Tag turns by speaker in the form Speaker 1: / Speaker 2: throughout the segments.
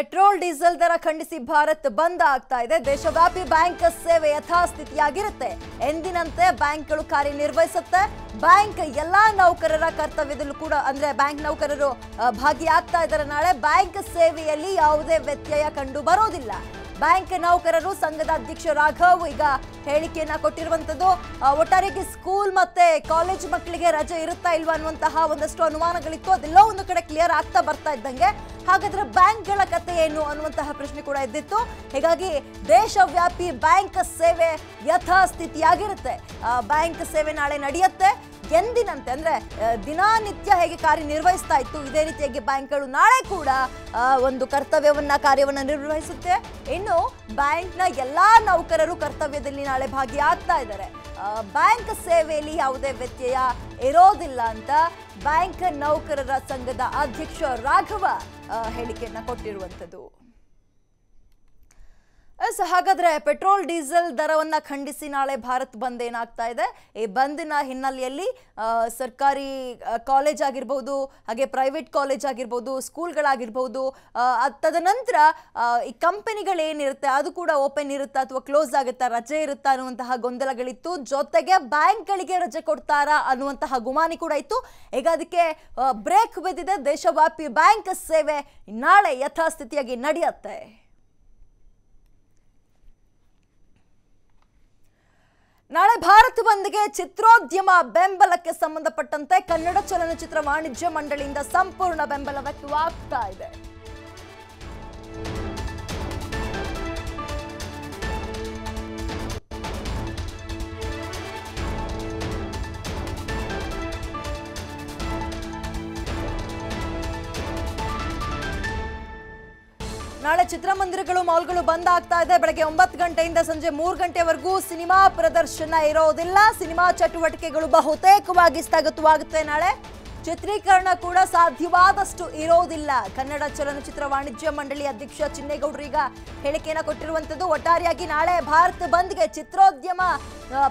Speaker 1: petrol diesel ದರ ಖಂಡಿಸಿ ಭಾರತ್ ಬಂದ್ ಆಗ್ತಾ ಇದೆ ದೇಶವ್ಯಾಪಿ ಬ್ಯಾಂಕ್ ಸೇವೆ ಯಥಾಸ್ಥಿತಿಯಾಗಿರುತ್ತೆ ಎಂದಿನಂತೆ ಬ್ಯಾಂಕ್ಗಳು ಕಾರ್ಯನಿರ್ವಹಿಸುತ್ತೆ ಬ್ಯಾಂಕ್ ಎಲ್ಲಾ ನೌಕರರ ಕರ್ತವ್ಯದಲ್ಲೂ ಕೂಡ ಅಂದ್ರೆ ಬ್ಯಾಂಕ್ ನೌಕರರು ಭಾಗಿಯಾಗ್ತಾ ಇದ್ದಾರೆ ನಾಳೆ ಬ್ಯಾಂಕ್ ಸೇವೆಯಲ್ಲಿ ಯಾವುದೇ ವ್ಯತ್ಯಯ ಕಂಡು ಬರೋದಿಲ್ಲ ಬ್ಯಾಂಕ್ ನೌಕರರು ಸಂಘದ ಅಧ್ಯಕ್ಷ ರಾಘವ್ ಈಗ ಹೇಳಿಕೆಯನ್ನ ಕೊಟ್ಟಿರುವಂತದ್ದು ಒಟ್ಟಾರೆಗೆ ಸ್ಕೂಲ್ ಮತ್ತೆ ಕಾಲೇಜ್ ಮಕ್ಕಳಿಗೆ ರಜೆ ಇರುತ್ತಾ ಇಲ್ವಾ ಅನ್ನುವಂತಹ ಒಂದಷ್ಟು ಅನುಮಾನಗಳಿತ್ತು ಅದೆಲ್ಲ ಒಂದು ಕಡೆ ಕ್ಲಿಯರ್ ಆಗ್ತಾ ಬರ್ತಾ ಇದ್ದಂಗೆ ಹಾಗಾದ್ರೆ ಬ್ಯಾಂಕ್ಗಳ ಕತೆ ಏನು ಅನ್ನುವಂತಹ ಪ್ರಶ್ನೆ ಕೂಡ ಇದ್ದಿತ್ತು ಹೀಗಾಗಿ ದೇಶವ್ಯಾಪಿ ಬ್ಯಾಂಕ್ ಸೇವೆ ಯಥಾಸ್ಥಿತಿಯಾಗಿರುತ್ತೆ ಬ್ಯಾಂಕ್ ಸೇವೆ ನಾಳೆ ನಡೆಯುತ್ತೆ ಎಂದಿನಂತೆ ಅಂದ್ರೆ ದಿನಾನಿತ್ಯ ಹೇಗೆ ಕಾರ್ಯನಿರ್ವಹಿಸ್ತಾ ಇತ್ತು ಇದೇ ರೀತಿಯಾಗಿ ಬ್ಯಾಂಕ್ಗಳು ನಾಳೆ ಕೂಡ ಒಂದು ಕರ್ತವ್ಯವನ್ನ ಕಾರ್ಯವನ್ನು ನಿರ್ವಹಿಸುತ್ತೆ ಇನ್ನು ಬ್ಯಾಂಕ್ನ ಎಲ್ಲಾ ನೌಕರರು ಕರ್ತವ್ಯದಲ್ಲಿ ನಾಳೆ ಭಾಗಿಯಾಗ್ತಾ ಇದ್ದಾರೆ ಬ್ಯಾಂಕ್ ಸೇವೆಯಲ್ಲಿ ಯಾವುದೇ ವ್ಯತ್ಯಯ ಇರೋದಿಲ್ಲ ಅಂತ ಬ್ಯಾಂಕ್ ನೌಕರರ ಸಂಘದ ಅಧ್ಯಕ್ಷ ರಾಘವ ಹೇಳಿಕೆಯನ್ನು ಕೊಟ್ಟಿರುವಂಥದ್ದು ಸಹ ಹಾಗಾದ್ರೆ ಪೆಟ್ರೋಲ್ ಡೀಸೆಲ್ ದರವನ್ನ ಖಂಡಿಸಿ ನಾಳೆ ಭಾರತ್ ಬಂದ್ ಏನಾಗ್ತಾ ಇದೆ ಈ ಬಂದ್ನ ಹಿನ್ನೆಲೆಯಲ್ಲಿ ಸರ್ಕಾರಿ ಕಾಲೇಜ್ ಆಗಿರ್ಬಹುದು ಹಾಗೆ ಪ್ರೈವೇಟ್ ಕಾಲೇಜ್ ಆಗಿರ್ಬೋದು ಸ್ಕೂಲ್ಗಳಾಗಿರ್ಬೋದು ತದನಂತರ ಈ ಏನಿರುತ್ತೆ ಅದು ಕೂಡ ಓಪನ್ ಇರುತ್ತಾ ಅಥವಾ ಕ್ಲೋಸ್ ಆಗುತ್ತಾ ರಜೆ ಇರುತ್ತಾ ಅನ್ನುವಂತಹ ಗೊಂದಲಗಳಿತ್ತು ಜೊತೆಗೆ ಬ್ಯಾಂಕ್ಗಳಿಗೆ ರಜೆ ಕೊಡ್ತಾರಾ ಅನ್ನುವಂತಹ ಗುಮಾನಿ ಕೂಡ ಇತ್ತು ಈಗ ಅದಕ್ಕೆ ಬ್ರೇಕ್ ಬಿದ್ದಿದೆ ದೇಶವ್ಯಾಪಿ ಬ್ಯಾಂಕ್ ಸೇವೆ ನಾಳೆ ಯಥಾಸ್ಥಿತಿಯಾಗಿ ನಡೆಯುತ್ತೆ ನಾಳೆ ಭಾರತ್ ಬಂದ್ಗೆ ಚಿತ್ರೋದ್ಯಮ ಬೆಂಬಲಕ್ಕೆ ಸಂಬಂಧಪಟ್ಟಂತೆ ಕನ್ನಡ ಚಲನಚಿತ್ರ ವಾಣಿಜ್ಯ ಮಂಡಳಿಯಿಂದ ಸಂಪೂರ್ಣ ಬೆಂಬಲ ವ್ಯಕ್ತವಾಗ್ತಾ ಇದೆ ನಾಳೆ ಚಿತ್ರಮಂದಿರಗಳು ಮಾಲ್ಗಳು ಬಂದ್ ಆಗ್ತಾ ಇದೆ ಬೆಳಗ್ಗೆ ಒಂಬತ್ತು ಗಂಟೆಯಿಂದ ಸಂಜೆ ಮೂರು ಗಂಟೆವರೆಗೂ ಸಿನಿಮಾ ಪ್ರದರ್ಶನ ಇರೋದಿಲ್ಲ ಸಿನಿಮಾ ಚಟುವಟಿಕೆಗಳು ಬಹುತೇಕವಾಗಿ ಸ್ಥಗಿತವಾಗುತ್ತೆ ನಾಳೆ ಚಿತ್ರೀಕರಣ ಕೂಡ ಸಾಧ್ಯವಾದಷ್ಟು ಇರೋದಿಲ್ಲ ಕನ್ನಡ ಚಲನಚಿತ್ರ ವಾಣಿಜ್ಯ ಮಂಡಳಿ ಅಧ್ಯಕ್ಷ ಈಗ ಹೇಳಿಕೆಯನ್ನ ಕೊಟ್ಟಿರುವಂತದ್ದು ಒಟ್ಟಾರೆಯಾಗಿ ನಾಳೆ ಭಾರತ್ ಬಂದ್ಗೆ ಚಿತ್ರೋದ್ಯಮ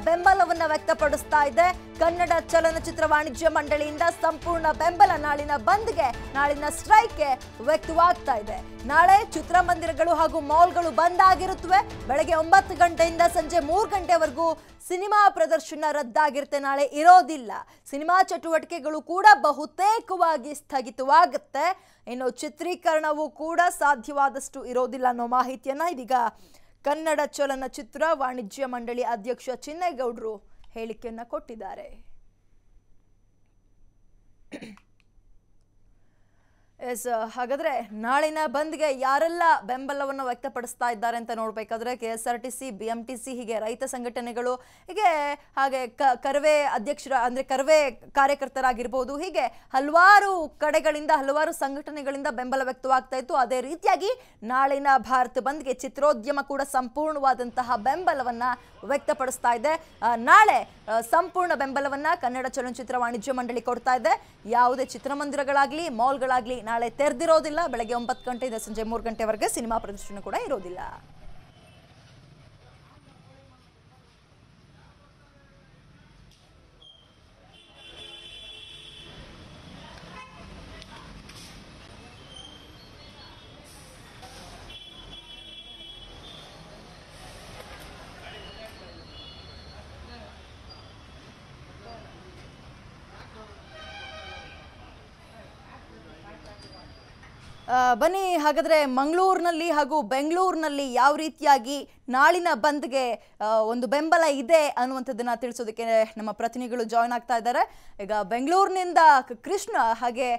Speaker 1: ಬೆಂಬಲವನ್ನು ವ್ಯಕ್ತಪಡಿಸ್ತಾ ಇದೆ ಕನ್ನಡ ಚಲನಚಿತ್ರ ವಾಣಿಜ್ಯ ಮಂಡಳಿಯಿಂದ ಸಂಪೂರ್ಣ ಬೆಂಬಲ ನಾಳಿನ ಬಂದ್ಗೆ ನಾಳಿನ ಸ್ಟ್ರೈಕ್ಗೆ ವ್ಯಕ್ತವಾಗ್ತಾ ಇದೆ ನಾಳೆ ಚಿತ್ರಮಂದಿರಗಳು ಹಾಗೂ ಮಾಲ್ಗಳು ಬಂದ್ ಆಗಿರುತ್ತವೆ ಬೆಳಗ್ಗೆ ಒಂಬತ್ತು ಗಂಟೆಯಿಂದ ಸಂಜೆ ಮೂರು ಗಂಟೆವರೆಗೂ ಸಿನಿಮಾ ಪ್ರದರ್ಶನ ರದ್ದಾಗಿರುತ್ತೆ ನಾಳೆ ಇರೋದಿಲ್ಲ ಸಿನಿಮಾ ಚಟುವಟಿಕೆಗಳು ಕೂಡ ಬಹುತೇಕವಾಗಿ ಸ್ಥಗಿತವಾಗುತ್ತೆ ಇನ್ನು ಚಿತ್ರೀಕರಣವೂ ಕೂಡ ಸಾಧ್ಯವಾದಷ್ಟು ಇರೋದಿಲ್ಲ ಅನ್ನೋ ಮಾಹಿತಿಯನ್ನ ಇದೀಗ ಕನ್ನಡ ಚಲನಚಿತ್ರ ವಾಣಿಜ್ಯ ಮಂಡಳಿ ಅಧ್ಯಕ್ಷ ಚಿನ್ನೇಗೌಡರು ಹೇಳಿಕೆಯನ್ನ ಕೊಟ್ಟಿದ್ದಾರೆ ಎಸ್ ಹಾಗಾದ್ರೆ ನಾಳಿನ ಬಂದ್ಗೆ ಯಾರೆಲ್ಲ ಬೆಂಬಲವನ್ನು ವ್ಯಕ್ತಪಡಿಸ್ತಾ ಇದ್ದಾರೆ ಅಂತ ನೋಡ್ಬೇಕಾದ್ರೆ K S R T C B M T C ಹೀಗೆ ರೈತ ಸಂಘಟನೆಗಳು ಹೀಗೆ ಹಾಗೆ ಕರ್ವೆ ಅಧ್ಯಕ್ಷರ ಅಂದ್ರೆ ಕರ್ವೆ ಕಾರ್ಯಕರ್ತರಾಗಿರ್ಬೋದು ಹೀಗೆ ಹಲವಾರು ಕಡೆಗಳಿಂದ ಹಲವಾರು ಸಂಘಟನೆಗಳಿಂದ ಬೆಂಬಲ ವ್ಯಕ್ತವಾಗ್ತಾ ಇತ್ತು ಅದೇ ರೀತಿಯಾಗಿ ನಾಳಿನ ಭಾರತ ಬಂದ್ಗೆ ಚಿತ್ರೋದ್ಯಮ ಕೂಡ ಸಂಪೂರ್ಣವಾದಂತಹ ಬೆಂಬಲವನ್ನ ವ್ಯಕ್ತಪಡಿಸ್ತಾ ಇದೆ ನಾಳೆ ಸಂಪೂರ್ಣ ಬೆಂಬಲವನ್ನ ಕನ್ನಡ ಚಲನಚಿತ್ರ ವಾಣಿಜ್ಯ ಮಂಡಳಿ ಕೊಡ್ತಾ ಇದೆ ಯಾವುದೇ ಚಿತ್ರಮಂದಿರಗಳಾಗ್ಲಿ ಮಾಲ್ಗಳಾಗ್ಲಿ ನಾಳೆ ತೆರೆದಿರೋದಿಲ್ಲ ಬೆಳಗ್ಗೆ ಒಂಬತ್ತು ಗಂಟೆಯಿಂದ ಸಂಜೆ ಮೂರು ಗಂಟೆವರೆಗೆ ಸಿನಿಮಾ ಪ್ರದರ್ಶನ ಕೂಡ ಇರೋದಿಲ್ಲ ಬನ್ನಿ ಹಾಗಾದರೆ ಮಂಗಳೂರಿನಲ್ಲಿ ಹಾಗೂ ಬೆಂಗಳೂರಿನಲ್ಲಿ ಯಾವ ರೀತಿಯಾಗಿ ನಾಳಿನ ಬಂದ್ಗೆ ಒಂದು ಬೆಂಬಲ ಇದೆ ಅನ್ನುವಂಥದ್ದನ್ನು ತಿಳಿಸೋದಕ್ಕೆ ನಮ್ಮ ಪ್ರತಿನಿಧಿಗಳು ಜಾಯ್ನ್ ಆಗ್ತಾ ಇದ್ದಾರೆ ಈಗ ಬೆಂಗಳೂರಿನಿಂದ ಕೃಷ್ಣ ಹಾಗೆ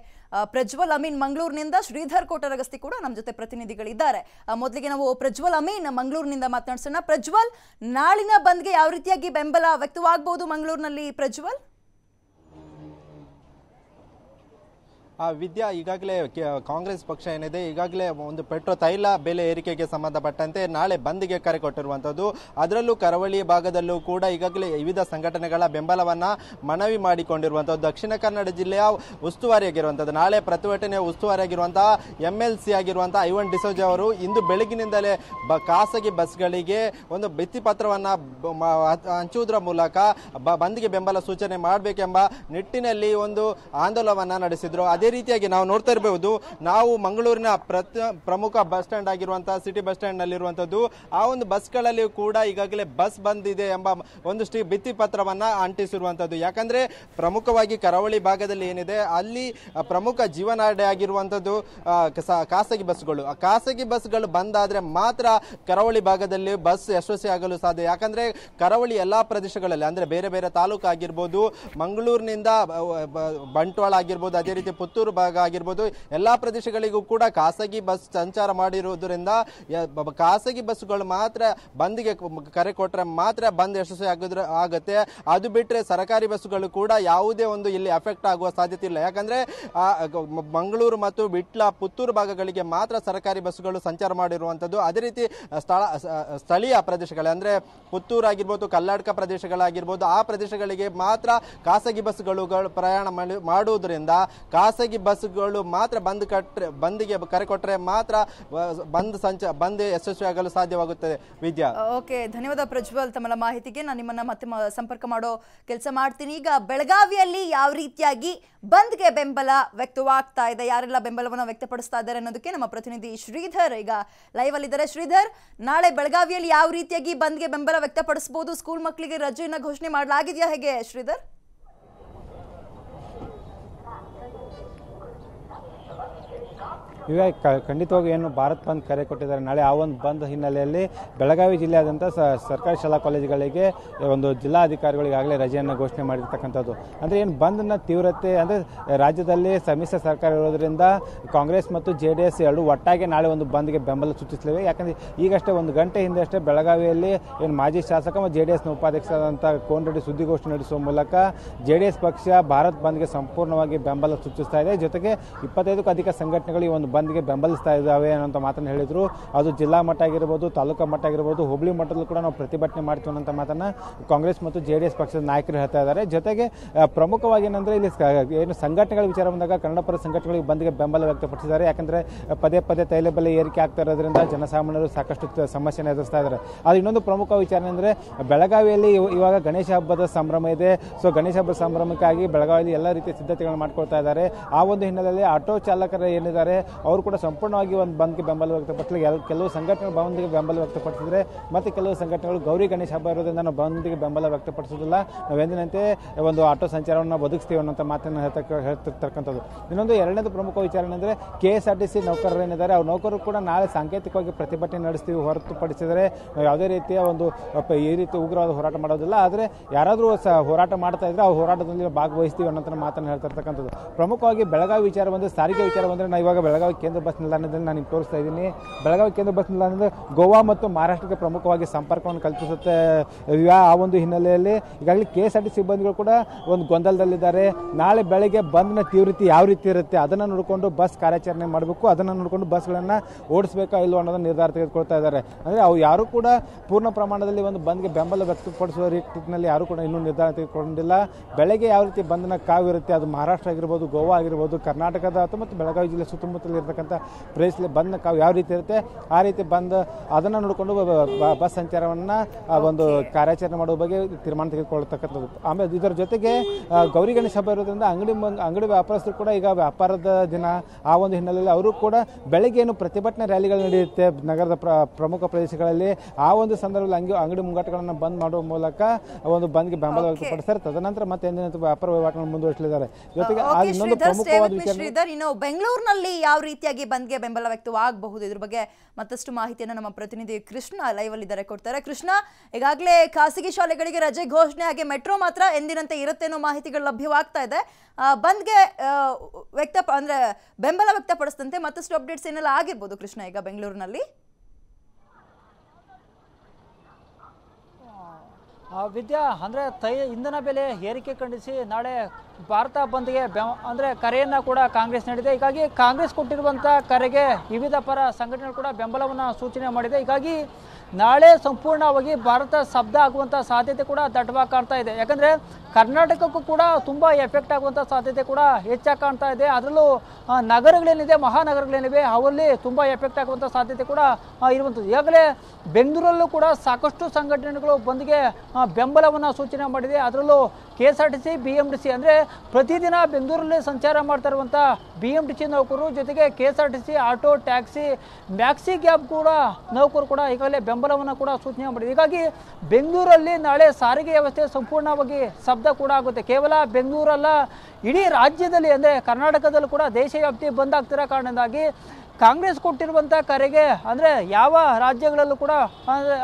Speaker 1: ಪ್ರಜ್ವಲ್ ಅಮೀನ್ ಮಂಗಳೂರಿನಿಂದ ಶ್ರೀಧರ್ ಕೋಟರಗಸ್ತಿ ಕೂಡ ನಮ್ಮ ಜೊತೆ ಪ್ರತಿನಿಧಿಗಳಿದ್ದಾರೆ ಮೊದಲಿಗೆ ನಾವು ಪ್ರಜ್ವಲ್ ಅಮೀನ್ ಮಂಗಳೂರಿನಿಂದ ಮಾತನಾಡ್ಸೋಣ ಪ್ರಜ್ವಲ್ ನಾಳಿನ ಬಂದ್ಗೆ ಯಾವ ರೀತಿಯಾಗಿ ಬೆಂಬಲ ವ್ಯಕ್ತವಾಗಬಹುದು ಮಂಗಳೂರಿನಲ್ಲಿ ಪ್ರಜ್ವಲ್
Speaker 2: ವಿದ್ಯಾ ಈಗಾಗಲೇ ಕಾಂಗ್ರೆಸ್ ಪಕ್ಷ ಏನಿದೆ ಈಗಾಗಲೇ ಒಂದು ಪೆಟ್ರೋ ತೈಲ ಬೆಲೆ ಏರಿಕೆಗೆ ಸಂಬಂಧಪಟ್ಟಂತೆ ನಾಳೆ ಬಂದ್ಗೆ ಕರೆ ಕೊಟ್ಟಿರುವಂಥದ್ದು ಅದರಲ್ಲೂ ಕರಾವಳಿ ಭಾಗದಲ್ಲೂ ಕೂಡ ಈಗಾಗಲೇ ವಿವಿಧ ಸಂಘಟನೆಗಳ ಬೆಂಬಲವನ್ನು ಮನವಿ ಮಾಡಿಕೊಂಡಿರುವಂಥದ್ದು ದಕ್ಷಿಣ ಕನ್ನಡ ಜಿಲ್ಲೆಯ ಉಸ್ತುವಾರಿಯಾಗಿರುವಂಥದ್ದು ನಾಳೆ ಪ್ರತಿಭಟನೆ ಉಸ್ತುವಾರಿಯಾಗಿರುವಂತಹ ಎಂ ಎಲ್ ಸಿ ಆಗಿರುವಂತಹ ಐವನ್ ಡಿಸೋಜ ಅವರು ಇಂದು ಬೆಳಗಿನಿಂದಲೇ ಬ ಖಾಸಗಿ ಬಸ್ಗಳಿಗೆ ಒಂದು ಭಿತ್ತಿಪತ್ರವನ್ನು ಹಂಚುವುದರ ಮೂಲಕ ಬಂದ್ಗೆ ಬೆಂಬಲ ಸೂಚನೆ ಮಾಡಬೇಕೆಂಬ ನಿಟ್ಟಿನಲ್ಲಿ ಒಂದು ಆಂದೋಲನವನ್ನು ನಡೆಸಿದರು ಅದೇ ರೀತಿಯಾಗಿ ನಾವು ನೋಡ್ತಾ ಇರಬಹುದು ನಾವು ಮಂಗಳೂರಿನ ಪ್ರಮುಖ ಬಸ್ ಸ್ಟ್ಯಾಂಡ್ ಆಗಿರುವಂತಹ ಸಿಟಿ ಬಸ್ ಸ್ಟ್ಯಾಂಡ್ ನಲ್ಲಿರುವಂತದ್ದು ಆ ಒಂದು ಬಸ್ಗಳಲ್ಲಿ ಕೂಡ ಈಗಾಗಲೇ ಬಸ್ ಬಂದಿದೆ ಎಂಬ ಒಂದಷ್ಟು ಭಿತ್ತಿ ಪತ್ರವನ್ನ ಅಂಟಿಸಿರುವಂತದ್ದು ಯಾಕಂದ್ರೆ ಪ್ರಮುಖವಾಗಿ ಕರಾವಳಿ ಭಾಗದಲ್ಲಿ ಏನಿದೆ ಅಲ್ಲಿ ಪ್ರಮುಖ ಜೀವನಾಡೆ ಆಗಿರುವಂತದ್ದು ಖಾಸಗಿ ಬಸ್ಗಳು ಆ ಖಾಸಗಿ ಬಸ್ಗಳು ಬಂದಾದ್ರೆ ಮಾತ್ರ ಕರಾವಳಿ ಭಾಗದಲ್ಲಿ ಬಸ್ ಯಶಸ್ವಿ ಆಗಲು ಸಾಧ್ಯ ಯಾಕಂದ್ರೆ ಕರಾವಳಿ ಎಲ್ಲಾ ಪ್ರದೇಶಗಳಲ್ಲಿ ಅಂದ್ರೆ ಬೇರೆ ಬೇರೆ ತಾಲೂಕು ಆಗಿರ್ಬೋದು ಮಂಗಳೂರಿನಿಂದ ಬಂಟ್ವಾಳ ಆಗಿರ್ಬೋದು ಅದೇ ರೀತಿ ಪುತ್ತೂರು ಪುತ್ತೂರು ಭಾಗ ಆಗಿರ್ಬೋದು ಎಲ್ಲ ಪ್ರದೇಶಗಳಿಗೂ ಕೂಡ ಖಾಸಗಿ ಬಸ್ ಸಂಚಾರ ಮಾಡಿರುವುದರಿಂದ ಖಾಸಗಿ ಬಸ್ಗಳು ಮಾತ್ರ ಬಂದ್ಗೆ ಕರೆ ಕೊಟ್ಟರೆ ಮಾತ್ರ ಬಂದ್ ಯಶಸ್ವಿ ಆಗೋದ್ರ ಆಗುತ್ತೆ ಅದು ಬಿಟ್ಟರೆ ಸರ್ಕಾರಿ ಬಸ್ಗಳು ಕೂಡ ಯಾವುದೇ ಒಂದು ಇಲ್ಲಿ ಎಫೆಕ್ಟ್ ಆಗುವ ಸಾಧ್ಯತೆ ಇಲ್ಲ ಯಾಕಂದ್ರೆ ಮಂಗಳೂರು ಮತ್ತು ಬಿಟ್ಲ ಪುತ್ತೂರು ಭಾಗಗಳಿಗೆ ಮಾತ್ರ ಸರ್ಕಾರಿ ಬಸ್ಗಳು ಸಂಚಾರ ಮಾಡಿರುವಂಥದ್ದು ಅದೇ ರೀತಿ ಸ್ಥಳ ಸ್ಥಳೀಯ ಪ್ರದೇಶಗಳು ಅಂದರೆ ಪುತ್ತೂರು ಆಗಿರ್ಬೋದು ಕರ್ನಾಟಕ ಪ್ರದೇಶಗಳಾಗಿರ್ಬೋದು ಆ ಪ್ರದೇಶಗಳಿಗೆ ಮಾತ್ರ ಖಾಸಗಿ ಬಸ್ಗಳು ಪ್ರಯಾಣ ಮಾಡುವುದರಿಂದ ಖಾಸಗಿ ಖಾಸಗಿ ಬಸ್ಗಳು ಮಾತ್ರ ಬಂದ್ ಕಟ್ಟರೆ ಬಂದ್ಗೆ ಕರೆ ಕೊಟ್ಟರೆ ಮಾತ್ರ ಬಂದ್ ಸಂಚ ಬಂದ್ ಯಶಸ್ವಿಯಾಗಲು ಸಾಧ್ಯವಾಗುತ್ತದೆ ವಿದ್ಯಾ
Speaker 1: ಓಕೆ ಧನ್ಯವಾದ ಪ್ರಜ್ವಲ್ ತಮ್ಮ ಮಾಹಿತಿಗೆ ನಾನು ನಿಮ್ಮನ್ನ ಮತ್ತೆ ಸಂಪರ್ಕ ಮಾಡೋ ಕೆಲಸ ಮಾಡ್ತೀನಿ ಈಗ ಬೆಳಗಾವಿಯಲ್ಲಿ ಯಾವ ರೀತಿಯಾಗಿ ಬಂದ್ಗೆ ಬೆಂಬಲ ವ್ಯಕ್ತವಾಗ್ತಾ ಇದೆ ಯಾರೆಲ್ಲ ಬೆಂಬಲವನ್ನು ವ್ಯಕ್ತಪಡಿಸ್ತಾ ಇದ್ದಾರೆ ಅನ್ನೋದಕ್ಕೆ ನಮ್ಮ ಪ್ರತಿನಿಧಿ ಶ್ರೀಧರ್ ಈಗ ಲೈವ್ ಅಲ್ಲಿದ್ದಾರೆ ಶ್ರೀಧರ್ ನಾಳೆ ಬೆಳಗಾವಿಯಲ್ಲಿ ಯಾವ ರೀತಿಯಾಗಿ ಬಂದ್ಗೆ ಬೆಂಬಲ ವ್ಯಕ್ತಪಡಿಸಬಹುದು ಸ್ಕೂಲ್ ಮಕ್ಕಳಿಗೆ ರಜೆಯನ್ನು ಘೋಷಣೆ ಮಾಡಲಾಗಿದೆಯಾ ಹೇಗೆ ಶ್ರೀಧರ್
Speaker 3: ಕ ಖಂಡಿತವಾಗಿ ಏನು ಭಾರತ್ ಬಂದ್ ಕರೆ ಕೊಟ್ಟಿದ್ದಾರೆ ನಾಳೆ ಆ ಒಂದು ಬಂದ್ ಹಿನ್ನೆಲೆಯಲ್ಲಿ ಬೆಳಗಾವಿ ಜಿಲ್ಲೆಯಾದಂಥ ಸರ್ಕಾರಿ ಶಾಲಾ ಕಾಲೇಜುಗಳಿಗೆ ಒಂದು ಜಿಲ್ಲಾ ಆಗಲೇ ರಜೆಯನ್ನು ಘೋಷಣೆ ಮಾಡಿರ್ತಕ್ಕಂಥದ್ದು ಅಂದರೆ ಏನು ಬಂದ್ನ ತೀವ್ರತೆ ಅಂದರೆ ರಾಜ್ಯದಲ್ಲಿ ಸಮ್ಮಿಶ್ರ ಸರ್ಕಾರ ಇರೋದ್ರಿಂದ ಕಾಂಗ್ರೆಸ್ ಮತ್ತು ಜೆ ಡಿ ಎಸ್ ಎರಡು ಒಟ್ಟಾಗಿ ನಾಳೆ ಒಂದು ಬಂದ್ಗೆ ಬೆಂಬಲ ಸೂಚಿಸಲಿವೆ ಯಾಕಂದರೆ ಈಗಷ್ಟೇ ಒಂದು ಗಂಟೆ ಹಿಂದೆ ಅಷ್ಟೇ ಬೆಳಗಾವಿಯಲ್ಲಿ ಏನು ಮಾಜಿ ಶಾಸಕ ಮತ್ತು ಜೆ ಡಿ ಎಸ್ನ ಉಪಾಧ್ಯಕ್ಷರಾದಂಥ ಕೋನ್ ರೆಡ್ಡಿ ಸುದ್ದಿಗೋಷ್ಠಿ ನಡೆಸುವ ಮೂಲಕ ಜೆ ಡಿ ಎಸ್ ಪಕ್ಷ ಭಾರತ್ ಬಂದ್ಗೆ ಸಂಪೂರ್ಣವಾಗಿ ಬೆಂಬಲ ಸೂಚಿಸ್ತಾ ಇದೆ ಜೊತೆಗೆ ಇಪ್ಪತ್ತೈದಕ್ಕೂ ಅಧಿಕ ಸಂಘಟನೆಗಳು ಈ ಒಂದು ಬಂದ್ಗೆ ಬೆಂಬಲಿಸ್ತಾ ಇದ್ದಾವೆ ಅನ್ನೋಂಥ ಮಾತನ್ನು ಹೇಳಿದರು ಅದು ಜಿಲ್ಲಾ ಮಟ್ಟ ಆಗಿರ್ಬೋದು ತಾಲೂಕಾ ಮಟ್ಟ ಆಗಿರ್ಬೋದು ಹುಬ್ಳಿ ಮಟ್ಟದಲ್ಲೂ ಕೂಡ ನಾವು ಪ್ರತಿಭಟನೆ ಮಾಡ್ತೀವಿ ಅನ್ನೋಂಥ ಮಾತನ್ನು ಕಾಂಗ್ರೆಸ್ ಮತ್ತು ಜೆ ಡಿ ಎಸ್ ಪಕ್ಷದ ನಾಯಕರು ಹೇಳ್ತಾ ಇದ್ದಾರೆ ಜೊತೆಗೆ ಪ್ರಮುಖವಾಗಿ ಏನಂದರೆ ಇಲ್ಲಿ ಏನು ಸಂಘಟನೆಗಳ ವಿಚಾರ ಬಂದಾಗ ಕನ್ನಡಪರ ಸಂಘಟನೆಗಳಿಗೆ ಬಂದ್ಗೆ ಬೆಂಬಲ ವ್ಯಕ್ತಪಡಿಸಿದ್ದಾರೆ ಯಾಕಂದರೆ ಪದೇ ಪದೇ ತೈಲ ಬೆಲೆ ಏರಿಕೆ ಆಗ್ತಾ ಇರೋದ್ರಿಂದ ಜನಸಾಮಾನ್ಯರು ಸಾಕಷ್ಟು ಸಮಸ್ಯೆನ ಎದುರಿಸ್ತಾ ಇದ್ದಾರೆ ಅದು ಇನ್ನೊಂದು ಪ್ರಮುಖ ವಿಚಾರ ಅಂದರೆ ಬೆಳಗಾವಿಯಲ್ಲಿ ಇವಾಗ ಗಣೇಶ ಹಬ್ಬದ ಸಂಭ್ರಮ ಇದೆ ಸೊ ಗಣೇಶ ಹಬ್ಬದ ಸಂಭ್ರಮಕ್ಕಾಗಿ ಬೆಳಗಾವಿಯಲ್ಲಿ ಎಲ್ಲ ರೀತಿಯ ಸಿದ್ಧತೆಗಳನ್ನು ಮಾಡ್ಕೊಳ್ತಾ ಇದ್ದಾರೆ ಆ ಒಂದು ಹಿನ್ನೆಲೆಯಲ್ಲಿ ಆಟೋ ಚಾಲಕರು ಏನಿದ್ದಾರೆ ಅವರು ಕೂಡ ಸಂಪೂರ್ಣವಾಗಿ ಒಂದು ಬಂದ್ಗೆ ಬೆಂಬಲ ವ್ಯಕ್ತಪಡಿಸಿದ್ರೆ ಕೆಲವು ಸಂಘಟನೆಗಳು ಬಂದ್ಗೆ ಬೆಂಬಲ ವ್ಯಕ್ತಪಡಿಸಿದ್ರೆ ಮತ್ತು ಕೆಲವು ಸಂಘಟನೆಗಳು ಗೌರಿ ಗಣೇಶ ಹಬ್ಬ ಇರೋದ್ರಿಂದ ನಾವು ಬಂದ್ಗೆ ಬೆಂಬಲ ವ್ಯಕ್ತಪಡಿಸೋದಿಲ್ಲ ನಾವು ಎಂದಿನಂತೆ ಒಂದು ಆಟೋ ಸಂಚಾರವನ್ನು ಒದಗಿಸ್ತೀವಿ ಅನ್ನೋಂಥ ಮಾತನ್ನು ಹೇಳ್ತಕ್ಕ ಹೇಳ್ತಿರ್ತಕ್ಕಂಥದ್ದು ಇನ್ನೊಂದು ಎರಡನೇದು ಪ್ರಮುಖ ವಿಚಾರ ಏನಂದರೆ K S R T C ನೌಕರರೇನಿದ್ದಾರೆ ಅವ್ರ ನೌಕರರು ಕೂಡ ನಾಳೆ ಸಾಂಕೇತಿಕವಾಗಿ ಪ್ರತಿಭಟನೆ ನಡೆಸ್ತೀವಿ ಹೊರತುಪಡಿಸಿದರೆ ನಾವು ಯಾವುದೇ ರೀತಿಯ ಒಂದು ಈ ರೀತಿ ಉಗ್ರವಾದ ಹೋರಾಟ ಮಾಡೋದಿಲ್ಲ ಆದರೆ ಯಾರಾದರೂ ಸಹ ಹೋರಾಟ ಮಾಡ್ತಾ ಇದ್ದರೆ ಆ ಹೋರಾಟದಲ್ಲಿ ಭಾಗವಹಿಸ್ತೀವಿ ಅನ್ನೋಂಥ ಮಾತನ್ನು ಹೇಳ್ತಿರ್ತಕ್ಕಂಥದ್ದು ಪ್ರಮುಖವಾಗಿ ಬೆಳಗಾವಿ ವಿಚಾರ ಬಂದರೆ ಸಾರಿಗೆ ವಿಚಾರ ಬಂದರೆ ನಾವು ಇವಾಗ ಬೆಳಗಾವಿ ಬೆಳಗಾವಿ ಕೇಂದ್ರ ಬಸ್ ನಿಲ್ದಾಣದಲ್ಲಿ ನಾನು ತೋರಿಸ್ತಾ ಇದ್ದೀನಿ ಬೆಳಗಾವಿ ಕೇಂದ್ರ ಬಸ್ ನಿಲ್ದಾಣದಲ್ಲಿ ಗೋವಾ ಮತ್ತು ಮಹಾರಾಷ್ಟ್ರಕ್ಕೆ ಪ್ರಮುಖವಾಗಿ ಸಂಪರ್ಕವನ್ನು ಕಲ್ಪಿಸುತ್ತೆ ಆ ಒಂದು ಹಿನ್ನೆಲೆಯಲ್ಲಿ ಈಗಾಗಲೇ ಕೆ ಎಸ್ ಆರ್ ಟಿ ಸಿಬ್ಬಂದಿಗಳು ಕೂಡ ಒಂದು ಗೊಂದಲದಲ್ಲಿದ್ದಾರೆ ನಾಳೆ ಬೆಳಗ್ಗೆ ಬಂದ್ನ ತೀವ್ರತೆ ಯಾವ ರೀತಿ ಇರುತ್ತೆ ಅದನ್ನು ನೋಡಿಕೊಂಡು ಬಸ್ ಕಾರ್ಯಾಚರಣೆ ಮಾಡಬೇಕು ಅದನ್ನು ನೋಡಿಕೊಂಡು ಬಸ್ಗಳನ್ನು ಓಡಿಸಬೇಕಾ ಇಲ್ಲವೋ ಅನ್ನೋದನ್ನು ನಿರ್ಧಾರ ತೆಗೆದುಕೊಳ್ತಾ ಇದ್ದಾರೆ ಅಂದರೆ ಅವು ಯಾರೂ ಕೂಡ ಪೂರ್ಣ ಪ್ರಮಾಣದಲ್ಲಿ ಒಂದು ಬಂದ್ಗೆ ಬೆಂಬಲ ವ್ಯಕ್ತಪಡಿಸುವ ರೀತಿಯಲ್ಲಿ ಯಾರೂ ಕೂಡ ಇನ್ನೂ ನಿರ್ಧಾರ ತೆಗೆದುಕೊಂಡಿಲ್ಲ ಬೆಳಗ್ಗೆ ಯಾವ ರೀತಿ ಬಂದ್ನ ಕಾವಿರುತ್ತೆ ಅದು ಮಹಾರಾಷ್ಟ್ರ ಆಗಿರ್ಬೋದು ಗೋವಾ ಆಗಿರ್ಬೋದು ಕರ್ನಾಟಕದ ಅಥವಾ ಮತ್ತು ಬೆಳಗಾವಿ ಜಿಲ್ಲೆ ಸುತ್ತಮುತ್ತಲಿರೋ ಇರತಕ್ಕಂಥ ಪ್ರದೇಶದಲ್ಲಿ ಕಾವು ಯಾವ ರೀತಿ ಇರುತ್ತೆ ಆ ರೀತಿ ಬಂದು ಅದನ್ನು ನೋಡಿಕೊಂಡು ಬಸ್ ಸಂಚಾರವನ್ನು ಒಂದು ಕಾರ್ಯಾಚರಣೆ ಮಾಡುವ ಬಗ್ಗೆ ತೀರ್ಮಾನ ತೆಗೆದುಕೊಳ್ಳತಕ್ಕಂಥದ್ದು ಆಮೇಲೆ ಇದರ ಜೊತೆಗೆ ಗೌರಿ ಗಣೇಶ ಹಬ್ಬ ಇರೋದ್ರಿಂದ ಅಂಗಡಿ ಅಂಗಡಿ ವ್ಯಾಪಾರಸ್ಥರು ಕೂಡ ಈಗ ವ್ಯಾಪಾರದ ದಿನ ಆ ಒಂದು ಹಿನ್ನೆಲೆಯಲ್ಲಿ ಅವರು ಕೂಡ ಬೆಳಗ್ಗೆ ಏನು ಪ್ರತಿಭಟನೆ ರ್ಯಾಲಿಗಳು ನಡೆಯುತ್ತೆ ನಗರದ ಪ್ರಮುಖ ಪ್ರದೇಶಗಳಲ್ಲಿ ಆ ಒಂದು ಸಂದರ್ಭದಲ್ಲಿ ಅಂಗಿ ಅಂಗಡಿ ಮುಂಗಾಟಗಳನ್ನು ಬಂದ್ ಮಾಡುವ ಮೂಲಕ ಒಂದು ಬಂದ್ಗೆ ಬೆಂಬಲ ವ್ಯಕ್ತಪಡಿಸ್ತಾರೆ ತದನಂತರ ಮತ್ತೆ ವ್ಯಾಪಾರ ವಹಿವಾಟು ಮುಂದುವರಿಸಲಿದ್ದಾರೆ ಜೊತೆಗೆ ಇನ್ನೊಂದು ಪ್ರಮುಖವಾದ ವಿಷಯ
Speaker 1: ಬೆಂಗಳೂರಿನಲ್ಲಿ ಯಾವ ರೀತಿಯಾಗಿ ಬಂದ್ಗೆ ಬೆಂಬಲ ವ್ಯಕ್ತವಾಗಬಹುದು ಇದ್ರ ಬಗ್ಗೆ ಮತ್ತಷ್ಟು ಮಾಹಿತಿಯನ್ನು ನಮ್ಮ ಪ್ರತಿನಿಧಿ ಕೃಷ್ಣ ಲೈವ್ ಅಲ್ಲಿ ಇದ್ದಾರೆ ಕೊಡ್ತಾರೆ ಕೃಷ್ಣ ಈಗಾಗಲೇ ಖಾಸಗಿ ಶಾಲೆಗಳಿಗೆ ರಜೆ ಘೋಷಣೆ ಹಾಗೆ ಮೆಟ್ರೋ ಮಾತ್ರ ಎಂದಿನಂತೆ ಅನ್ನೋ ಮಾಹಿತಿಗಳು ಲಭ್ಯವಾಗ್ತಾ ಇದೆ ಬಂದ್ಗೆ ವ್ಯಕ್ತ ಅಂದ್ರೆ ಬೆಂಬಲ ವ್ಯಕ್ತಪಡಿಸಿದಂತೆ ಮತ್ತಷ್ಟು ಅಪ್ಡೇಟ್ಸ್ ಏನೆಲ್ಲ ಆಗಿರ್ಬೋದು ಕೃಷ್ಣ ಈಗ ಬೆಂಗಳೂರಿನಲ್ಲಿ
Speaker 4: ವಿದ್ಯಾ ಅಂದರೆ ತೈ ಇಂಧನ ಬೆಲೆ ಏರಿಕೆ ಖಂಡಿಸಿ ನಾಳೆ ಭಾರತ ಬಂದ್ಗೆ ಬೆ ಅಂದರೆ ಕರೆಯನ್ನು ಕೂಡ ಕಾಂಗ್ರೆಸ್ ನೀಡಿದೆ ಹೀಗಾಗಿ ಕಾಂಗ್ರೆಸ್ ಕೊಟ್ಟಿರುವಂಥ ಕರೆಗೆ ವಿವಿಧ ಪರ ಸಂಘಟನೆಗಳು ಕೂಡ ಬೆಂಬಲವನ್ನು ಸೂಚನೆ ಮಾಡಿದೆ ಹೀಗಾಗಿ ನಾಳೆ ಸಂಪೂರ್ಣವಾಗಿ ಭಾರತ ಶಬ್ದ ಆಗುವಂಥ ಸಾಧ್ಯತೆ ಕೂಡ ದಟ್ಟವಾಗಿ ಕಾಣ್ತಾ ಇದೆ ಯಾಕಂದರೆ ಕರ್ನಾಟಕಕ್ಕೂ ಕೂಡ ತುಂಬ ಎಫೆಕ್ಟ್ ಆಗುವಂಥ ಸಾಧ್ಯತೆ ಕೂಡ ಹೆಚ್ಚಾಗಿ ಕಾಣ್ತಾ ಇದೆ ಅದರಲ್ಲೂ ನಗರಗಳೇನಿದೆ ಮಹಾನಗರಗಳೇನಿವೆ ಅವಲ್ಲಿ ತುಂಬ ಎಫೆಕ್ಟ್ ಆಗುವಂಥ ಸಾಧ್ಯತೆ ಕೂಡ ಇರುವಂಥದ್ದು ಈಗಾಗಲೇ ಬೆಂಗಳೂರಲ್ಲೂ ಕೂಡ ಸಾಕಷ್ಟು ಸಂಘಟನೆಗಳು ಬಂದ್ಗೆ ಬೆಂಬಲವನ್ನು ಸೂಚನೆ ಮಾಡಿದೆ ಅದರಲ್ಲೂ K S R T C B M D C ಅಂದರೆ ಪ್ರತಿದಿನ ಬೆಂಗಳೂರಲ್ಲಿ ಸಂಚಾರ ಮಾಡ್ತಾ ಇರುವಂಥ ಬಿ ಎಮ್ ಡಿ ಸಿ ನೌಕರರು ಜೊತೆಗೆ K S R T C auto taxi maxi cab ಕೂಡ ನೌಕರು ಕೂಡ ಈಗಾಗಲೇ ಬೆಂಬಲವನ್ನು ಕೂಡ ಸೂಚನೆ ಮಾಡಿದೆ ಹೀಗಾಗಿ ಬೆಂಗಳೂರಲ್ಲಿ ನಾಳೆ ಸಾರಿಗೆ ವ್ಯವಸ್ಥೆ ಸಂಪೂರ್ಣವಾಗಿ ಸಬ್ ಶಬ್ದ ಕೂಡ ಆಗುತ್ತೆ ಕೇವಲ ಬೆಂಗಳೂರಲ್ಲ ಇಡೀ ರಾಜ್ಯದಲ್ಲಿ ಅಂದರೆ ಕರ್ನಾಟಕದಲ್ಲೂ ಕೂಡ ದೇಶವ್ಯಾಪ್ತಿ ಬಂದ್ ಆಗ್ತಿರೋ ಕಾರಣದಿಂದಾಗಿ ಕಾಂಗ್ರೆಸ್ ಕೊಟ್ಟಿರುವಂಥ ಕರೆಗೆ ಅಂದರೆ ಯಾವ ರಾಜ್ಯಗಳಲ್ಲೂ ಕೂಡ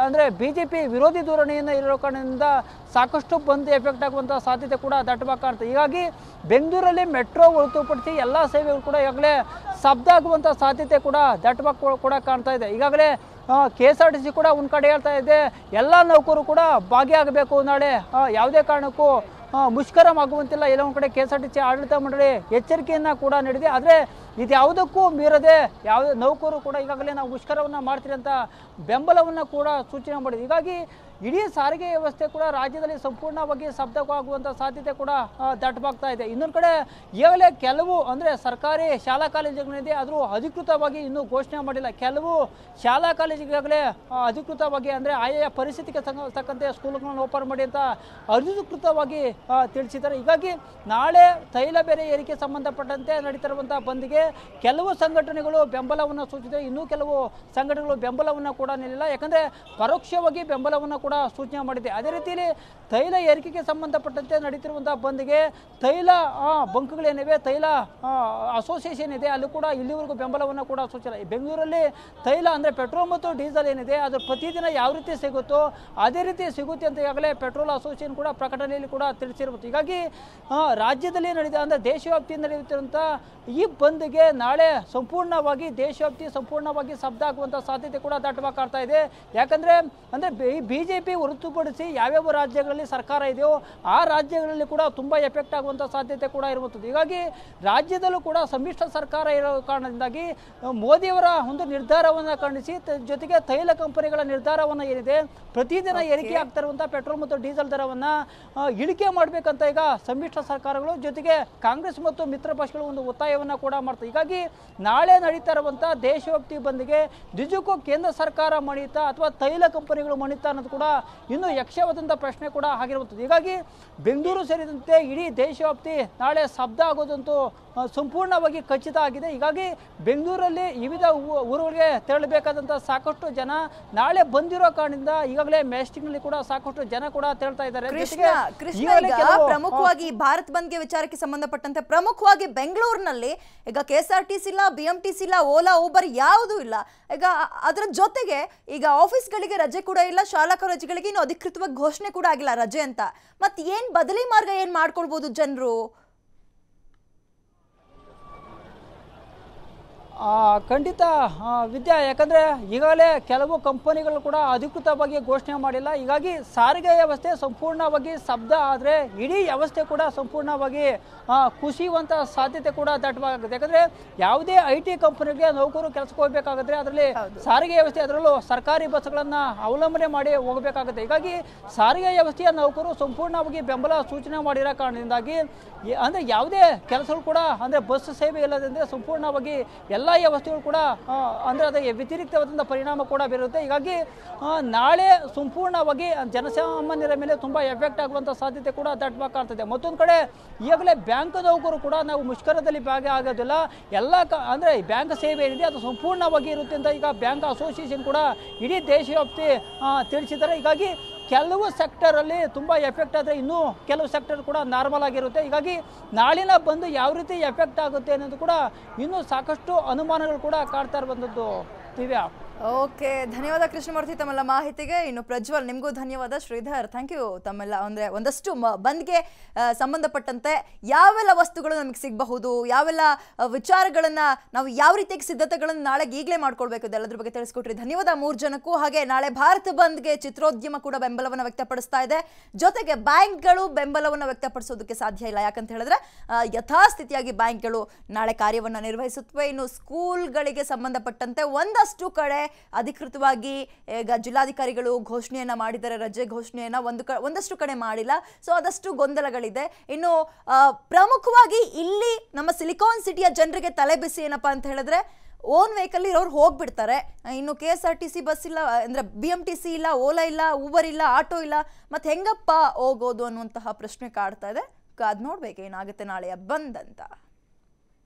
Speaker 4: ಅಂದರೆ ಬಿ ಜೆ ಪಿ ವಿರೋಧಿ ಧೋರಣೆಯನ್ನು ಇರೋ ಕಾರಣದಿಂದ ಸಾಕಷ್ಟು ಬಂದ್ ಎಫೆಕ್ಟ್ ಆಗುವಂಥ ಸಾಧ್ಯತೆ ಕೂಡ ದಟ್ಟವಾಗಿ ಕಾಣುತ್ತೆ ಹೀಗಾಗಿ ಬೆಂಗಳೂರಲ್ಲಿ ಮೆಟ್ರೋ ಹೊರತುಪಡಿಸಿ ಎಲ್ಲ ಸೇವೆಗಳು ಕೂಡ ಈಗಾಗಲೇ ಸ್ತಬ್ಧ ಆಗುವಂಥ ಸಾಧ್ಯತೆ ಕೂಡ ದಟ್ಟವಾಗಿ ಕೂಡ ಕಾಣ್ತಾ ಇದೆ ಈಗಾಗಲೇ K S R T C ಕೂಡ ಒಂದು ಕಡೆ ಹೇಳ್ತಾ ಇದೆ ಎಲ್ಲ ನೌಕರು ಕೂಡ ಭಾಗಿಯಾಗಬೇಕು ನಾಳೆ ಯಾವುದೇ ಕಾರಣಕ್ಕೂ ಮುಷ್ಕರವಾಗುವಂತಿಲ್ಲ ಒಂದು ಕಡೆ K S R T C ಆಡಳಿತ ಮಂಡಳಿ ಎಚ್ಚರಿಕೆಯನ್ನು ಕೂಡ ನೀಡಿದೆ ಆದರೆ ಇದು ಯಾವುದಕ್ಕೂ ಮೀರದೆ ಯಾವುದೇ ನೌಕರು ಕೂಡ ಈಗಾಗಲೇ ನಾವು ಮುಷ್ಕರವನ್ನು ಮಾಡ್ತೀರಿ ಅಂತ ಬೆಂಬಲವನ್ನು ಕೂಡ ಸೂಚನೆ ಮಾಡಿದೆ ಹೀಗಾಗಿ ಇಡೀ ಸಾರಿಗೆ ವ್ಯವಸ್ಥೆ ಕೂಡ ರಾಜ್ಯದಲ್ಲಿ ಸಂಪೂರ್ಣವಾಗಿ ಸಬ್ದವಾಗುವಂಥ ಸಾಧ್ಯತೆ ಕೂಡ ದಟ್ಟವಾಗ್ತಾ ಇದೆ ಇನ್ನೊಂದು ಕಡೆ ಈಗಾಗಲೇ ಕೆಲವು ಅಂದರೆ ಸರ್ಕಾರಿ ಶಾಲಾ ಕಾಲೇಜುಗಳಿದೆ ಆದರೂ ಅಧಿಕೃತವಾಗಿ ಇನ್ನೂ ಘೋಷಣೆ ಮಾಡಿಲ್ಲ ಕೆಲವು ಶಾಲಾ ಕಾಲೇಜುಗಳಾಗಲೇ ಅಧಿಕೃತವಾಗಿ ಅಂದರೆ ಆಯಾ ಪರಿಸ್ಥಿತಿಗೆ ತಕ್ಕಂತೆ ಸ್ಕೂಲ್ಗಳನ್ನು ಓಪನ್ ಮಾಡಿ ಅಂತ ಅಧಿಕೃತವಾಗಿ ತಿಳಿಸಿದ್ದಾರೆ ಹೀಗಾಗಿ ನಾಳೆ ತೈಲ ಬೆಲೆ ಏರಿಕೆ ಸಂಬಂಧಪಟ್ಟಂತೆ ನಡೀತಿರುವಂಥ ಬಂದ್ಗೆ ಕೆಲವು ಸಂಘಟನೆಗಳು ಬೆಂಬಲವನ್ನು ಸೂಚಿಸಿದೆ ಇನ್ನೂ ಕೆಲವು ಸಂಘಟನೆಗಳು ಬೆಂಬಲವನ್ನು ಕೂಡ ನೀಡಿಲ್ಲ ಯಾಕಂದರೆ ಪರೋಕ್ಷವಾಗಿ ಬೆಂಬಲವನ್ನು ಕೂಡ ಸೂಚನೆ ಮಾಡಿದೆ ಅದೇ ರೀತಿಯಲ್ಲಿ ತೈಲ ಏರಿಕೆಗೆ ಸಂಬಂಧಪಟ್ಟಂತೆ ನಡೀತಿರುವಂಥ ಬಂದ್ಗೆ ತೈಲ ಬಂಕ್ಗಳೇನಿವೆ ತೈಲ ಅಸೋಸಿಯೇಷನ್ ಇದೆ ಅಲ್ಲೂ ಕೂಡ ಇಲ್ಲಿವರೆಗೂ ಬೆಂಬಲವನ್ನು ಕೂಡ ಸೂಚಿಸಿಲ್ಲ ಬೆಂಗಳೂರಲ್ಲಿ ತೈಲ ಅಂದರೆ ಪೆಟ್ರೋಲ್ ಮತ್ತು ಡೀಸೆಲ್ ಏನಿದೆ ಅದು ಪ್ರತಿದಿನ ಯಾವ ರೀತಿ ಸಿಗುತ್ತೋ ಅದೇ ರೀತಿ ಸಿಗುತ್ತೆ ಅಂತ ಈಗಾಗಲೇ ಪೆಟ್ರೋಲ್ ಅಸೋಸಿಯೇಷನ್ ಕೂಡ ಪ್ರಕಟಣೆಯಲ್ಲಿ ಕೂಡ ತಿಳಿಸಿರ್ಬೋದು ಹೀಗಾಗಿ ರಾಜ್ಯದಲ್ಲಿ ನಡೆದ ಅಂದರೆ ದೇಶವ್ಯಾಪ್ತಿಯಿಂದ ನಡೆಯುತ್ತಿರುವಂಥ ಈ ಬಂದ್ಗೆ ನಾಳೆ ಸಂಪೂರ್ಣವಾಗಿ ದೇಶವ್ಯಾಪ್ತಿ ಸಂಪೂರ್ಣವಾಗಿ ಶಬ್ದ ಆಗುವಂಥ ಸಾಧ್ಯತೆ ಕೂಡ ದಾಟವಾಗಿ ಕಾಡ್ತಾ ಇದೆ ಯಾಕಂದ್ರೆ ಅಂದರೆ ಬಿಜೆಪಿ ಜೆ ಪಿ ಹೊರತುಪಡಿಸಿ ಯಾವ್ಯಾವ ರಾಜ್ಯಗಳಲ್ಲಿ ಸರ್ಕಾರ ಇದೆಯೋ ಆ ರಾಜ್ಯಗಳಲ್ಲಿ ಕೂಡ ತುಂಬಾ ಎಫೆಕ್ಟ್ ಆಗುವಂಥ ಸಾಧ್ಯತೆ ಕೂಡ ಇರುವಂಥದ್ದು ಹೀಗಾಗಿ ರಾಜ್ಯದಲ್ಲೂ ಕೂಡ ಸಮ್ಮಿಶ್ರ ಸರ್ಕಾರ ಇರೋ ಕಾರಣದಿಂದಾಗಿ ಮೋದಿಯವರ ಒಂದು ನಿರ್ಧಾರವನ್ನು ಖಂಡಿಸಿ ಜೊತೆಗೆ ತೈಲ ಕಂಪನಿಗಳ ನಿರ್ಧಾರವನ್ನು ಏನಿದೆ ಪ್ರತಿದಿನ ಏರಿಕೆ ಆಗ್ತಾ ಇರುವಂಥ ಪೆಟ್ರೋಲ್ ಮತ್ತು ಡೀಸೆಲ್ ದರವನ್ನು ಇಳಿಕೆ ಮಾಡಬೇಕಂತ ಈಗ ಸಮ್ಮಿಶ್ರ ಸರ್ಕಾರಗಳು ಜೊತೆಗೆ ಕಾಂಗ್ರೆಸ್ ಮತ್ತು ಮಿತ್ರ ಪಕ್ಷಗಳು ಒಂದು ಒತ್ತಾಯವನ್ನು ಕೂಡ ಮಾಡ್ತಾರೆ ಹೀಗಾಗಿ ನಾಳೆ ನಡೀತಾ ಇರುವಂಥ ದೇಶವ್ಯಾಪ್ತಿ ಬಂದ್ಗೆ ನಿಜಕ್ಕೂ ಕೇಂದ್ರ ಸರ್ಕಾರ ಮಣಿತಾ ಅಥವಾ ತೈಲ ಕಂಪನಿಗಳು ಮಣಿತಾ ಅನ್ನೋದು ಕೂಡ ಇನ್ನೂ ಯಕ್ಷವಾದಂಥ ಪ್ರಶ್ನೆ ಕೂಡ ಆಗಿರುವಂಥದ್ದು ಹೀಗಾಗಿ ಬೆಂಗಳೂರು ಸೇರಿದಂತೆ ಇಡೀ ದೇಶವ್ಯಾಪ್ತಿ ನಾಳೆ ಶಬ್ದ ಆಗೋದಂತೂ ಸಂಪೂರ್ಣವಾಗಿ ಖಚಿತ ಆಗಿದೆ ಹೀಗಾಗಿ ಬೆಂಗಳೂರಲ್ಲಿ ವಿವಿಧ ಊರುಗಳಿಗೆ ತೆರಳಬೇಕಾದಂತಹ ಸಾಕಷ್ಟು ಜನ ನಾಳೆ ಬಂದಿರೋ ಕಾರಣದಿಂದ ಈಗಾಗಲೇ ನಲ್ಲಿ ಕೂಡ ಸಾಕಷ್ಟು ಜನ ಕೂಡ ತೆರಳ್ತಾ ಇದ್ದಾರೆ ಪ್ರಮುಖವಾಗಿ
Speaker 1: ಭಾರತ್ ಬಂದ್ಗೆ ವಿಚಾರಕ್ಕೆ ಸಂಬಂಧಪಟ್ಟಂತೆ ಪ್ರಮುಖವಾಗಿ ಬೆಂಗಳೂರಿನಲ್ಲಿ ಈಗ K S R T C ಇಲ್ಲ ಬಿ ಎಂ ಟಿ ಸಿ ಇಲ್ಲ ಓಲಾ ಊಬರ್ ಯಾವುದೂ ಇಲ್ಲ ಈಗ ಅದರ ಜೊತೆಗೆ ಈಗ ಆಫೀಸ್ಗಳಿಗೆ ರಜೆ ಕೂಡ ಇಲ್ಲ ಶಾಲಾ ಕಾಲೇಜುಗಳಿಗೆ ಇನ್ನು ಅಧಿಕೃತವಾಗಿ ಘೋಷಣೆ ಕೂಡ ಆಗಿಲ್ಲ ರಜೆ ಅಂತ ಮತ್ತೆ ಏನು ಬದಲಿ ಮಾರ್ಗ ಏನು ಮಾಡ್ಕೊಳ್ಬೋದು ಜನರು
Speaker 4: ಖಂಡಿತ ವಿದ್ಯೆ ಯಾಕಂದರೆ ಈಗಾಗಲೇ ಕೆಲವು ಕಂಪನಿಗಳು ಕೂಡ ಅಧಿಕೃತವಾಗಿ ಘೋಷಣೆ ಮಾಡಿಲ್ಲ ಹೀಗಾಗಿ ಸಾರಿಗೆ ವ್ಯವಸ್ಥೆ ಸಂಪೂರ್ಣವಾಗಿ ಸ್ತಬ್ಧ ಆದರೆ ಇಡೀ ವ್ಯವಸ್ಥೆ ಕೂಡ ಸಂಪೂರ್ಣವಾಗಿ ಕುಸಿಯುವಂಥ ಸಾಧ್ಯತೆ ಕೂಡ ದಟ್ಟವಾಗುತ್ತೆ ಯಾಕಂದರೆ ಯಾವುದೇ ಐ ಟಿ ಕಂಪನಿಗೆ ನೌಕರು ಕೆಲಸಕ್ಕೆ ಹೋಗಬೇಕಾಗತ್ತೆ ಅದರಲ್ಲಿ ಸಾರಿಗೆ ವ್ಯವಸ್ಥೆ ಅದರಲ್ಲೂ ಸರ್ಕಾರಿ ಬಸ್ಗಳನ್ನು ಅವಲಂಬನೆ ಮಾಡಿ ಹೋಗಬೇಕಾಗುತ್ತೆ ಹೀಗಾಗಿ ಸಾರಿಗೆ ವ್ಯವಸ್ಥೆಯ ನೌಕರು ಸಂಪೂರ್ಣವಾಗಿ ಬೆಂಬಲ ಸೂಚನೆ ಮಾಡಿರೋ ಕಾರಣದಿಂದಾಗಿ ಅಂದರೆ ಯಾವುದೇ ಕೆಲಸಗಳು ಕೂಡ ಅಂದರೆ ಬಸ್ ಸೇವೆ ಇಲ್ಲದಂದರೆ ಸಂಪೂರ್ಣವಾಗಿ ಎಲ್ಲ ಮುಲಾಯ ವಸ್ತುಗಳು ಕೂಡ ಅಂದರೆ ಅದಕ್ಕೆ ವ್ಯತಿರಿಕ್ತವಾದಂಥ ಪರಿಣಾಮ ಕೂಡ ಬೀರುತ್ತೆ ಹೀಗಾಗಿ ನಾಳೆ ಸಂಪೂರ್ಣವಾಗಿ ಜನಸಾಮಾನ್ಯರ ಮೇಲೆ ತುಂಬ ಎಫೆಕ್ಟ್ ಆಗುವಂಥ ಸಾಧ್ಯತೆ ಕೂಡ ದಟ್ಟಬೇಕಾಗ್ತದೆ ಮತ್ತೊಂದು ಕಡೆ ಈಗಲೇ ಬ್ಯಾಂಕ್ ನೌಕರು ಕೂಡ ನಾವು ಮುಷ್ಕರದಲ್ಲಿ ಭಾಗ ಆಗೋದಿಲ್ಲ ಎಲ್ಲ ಕ ಅಂದರೆ ಬ್ಯಾಂಕ್ ಸೇವೆ ಏನಿದೆ ಅದು ಸಂಪೂರ್ಣವಾಗಿ ಇರುತ್ತೆ ಅಂತ ಈಗ ಬ್ಯಾಂಕ್ ಅಸೋಸಿಯೇಷನ್ ಕೂಡ ಇಡೀ ದೇಶವ್ಯಾಪ್ತಿ ತಿಳಿಸಿದ್ದಾರೆ ಹೀಗಾಗಿ ಕೆಲವು ಸೆಕ್ಟರಲ್ಲಿ ತುಂಬ ಎಫೆಕ್ಟ್ ಆದರೆ ಇನ್ನೂ ಕೆಲವು ಸೆಕ್ಟರ್ ಕೂಡ ನಾರ್ಮಲ್ ಆಗಿರುತ್ತೆ ಹೀಗಾಗಿ ನಾಳಿನ ಬಂದು ಯಾವ ರೀತಿ
Speaker 1: ಎಫೆಕ್ಟ್ ಆಗುತ್ತೆ ಅನ್ನೋದು ಕೂಡ ಇನ್ನೂ ಸಾಕಷ್ಟು ಅನುಮಾನಗಳು ಕೂಡ ಕಾಡ್ತಾ ಇರುವಂಥದ್ದು ದಿವ್ಯಾ ಓಕೆ ಧನ್ಯವಾದ ಕೃಷ್ಣಮೂರ್ತಿ ತಮ್ಮೆಲ್ಲ ಮಾಹಿತಿಗೆ ಇನ್ನು ಪ್ರಜ್ವಲ್ ನಿಮಗೂ ಧನ್ಯವಾದ ಶ್ರೀಧರ್ ಥ್ಯಾಂಕ್ ಯು ತಮ್ಮೆಲ್ಲ ಅಂದರೆ ಒಂದಷ್ಟು ಬಂದ್ಗೆ ಸಂಬಂಧಪಟ್ಟಂತೆ ಯಾವೆಲ್ಲ ವಸ್ತುಗಳು ನಮಗೆ ಸಿಗಬಹುದು ಯಾವೆಲ್ಲ ವಿಚಾರಗಳನ್ನು ನಾವು ಯಾವ ರೀತಿಯಾಗಿ ಸಿದ್ಧತೆಗಳನ್ನು ನಾಳೆ ಈಗಲೇ ಮಾಡ್ಕೊಳ್ಬೇಕು ಎಲ್ಲದ್ರ ಬಗ್ಗೆ ತಿಳಿಸ್ಕೊಟ್ರಿ ಧನ್ಯವಾದ ಮೂರು ಜನಕ್ಕೂ ಹಾಗೆ ನಾಳೆ ಭಾರತ ಬಂದ್ಗೆ ಚಿತ್ರೋದ್ಯಮ ಕೂಡ ಬೆಂಬಲವನ್ನು ವ್ಯಕ್ತಪಡಿಸ್ತಾ ಇದೆ ಜೊತೆಗೆ ಬ್ಯಾಂಕ್ಗಳು ಬೆಂಬಲವನ್ನು ವ್ಯಕ್ತಪಡಿಸೋದಕ್ಕೆ ಸಾಧ್ಯ ಇಲ್ಲ ಯಾಕಂತ ಹೇಳಿದ್ರೆ ಯಥಾಸ್ಥಿತಿಯಾಗಿ ಬ್ಯಾಂಕ್ಗಳು ನಾಳೆ ಕಾರ್ಯವನ್ನು ನಿರ್ವಹಿಸುತ್ತವೆ ಇನ್ನು ಸ್ಕೂಲ್ಗಳಿಗೆ ಸಂಬಂಧಪಟ್ಟಂತೆ ಒಂದಷ್ಟು ಕಡೆ ಅಧಿಕೃತವಾಗಿ ಈಗ ಜಿಲ್ಲಾಧಿಕಾರಿಗಳು ಘೋಷಣೆಯನ್ನ ಮಾಡಿದ್ದಾರೆ ರಜೆ ಘೋಷಣೆಯನ್ನು ಒಂದು ಕ ಒಂದಷ್ಟು ಕಡೆ ಮಾಡಿಲ್ಲ ಸೊ ಅದಷ್ಟು ಗೊಂದಲಗಳಿದೆ ಇನ್ನು ಪ್ರಮುಖವಾಗಿ ಇಲ್ಲಿ ನಮ್ಮ ಸಿಲಿಕಾನ್ ಸಿಟಿಯ ಜನರಿಗೆ ತಲೆಬಿಸಿ ಏನಪ್ಪಾ ಅಂತ ಹೇಳಿದ್ರೆ ಓನ್ ವೆಹಿಕಲ್ ಇರೋರು ಹೋಗ್ಬಿಡ್ತಾರೆ ಇನ್ನು K S R T C bus ಇಲ್ಲ ಅಂದ್ರೆ ಬಿ ಎಂ ಟಿ ಸಿ ಇಲ್ಲ ಓಲಾ ಇಲ್ಲ ಊಬರ್ ಇಲ್ಲ ಆಟೋ ಇಲ್ಲ ಮತ್ತೆ ಹೆಂಗಪ್ಪ ಹೋಗೋದು ಅನ್ನುವಂತಹ ಪ್ರಶ್ನೆ ಕಾಡ್ತಾ ಇದೆ ಅದು ನೋಡ್ಬೇಕು ಏನಾಗುತ್ತೆ ನಾಳೆಯ ಬಂದಂತ